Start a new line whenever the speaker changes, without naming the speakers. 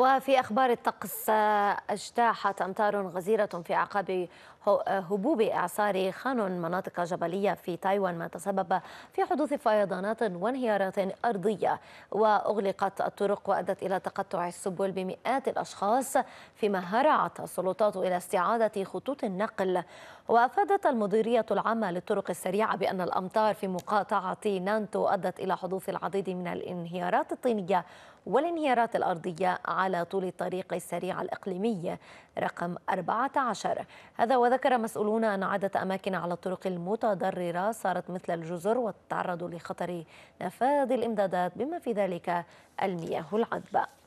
وفي أخبار الطقس اجتاحت أمطار غزيرة في أعقاب هبوب إعصار خانون مناطق جبلية في تايوان ما تسبب في حدوث فيضانات وانهيارات أرضية وأغلقت الطرق وأدت إلى تقطع السبل بمئات الأشخاص فيما هرعت السلطات إلى استعادة خطوط النقل وأفادت المديرية العامة للطرق السريعة بأن الأمطار في مقاطعة نانتو أدت إلى حدوث العديد من الانهيارات الطينية والانهيارات الأرضية على على طول الطريق السريع الإقليمي رقم 14 هذا وذكر مسؤولون أن عدة أماكن على الطرق المتضررة صارت مثل الجزر وتتعرض لخطر نفاذ الإمدادات بما في ذلك المياه العذبة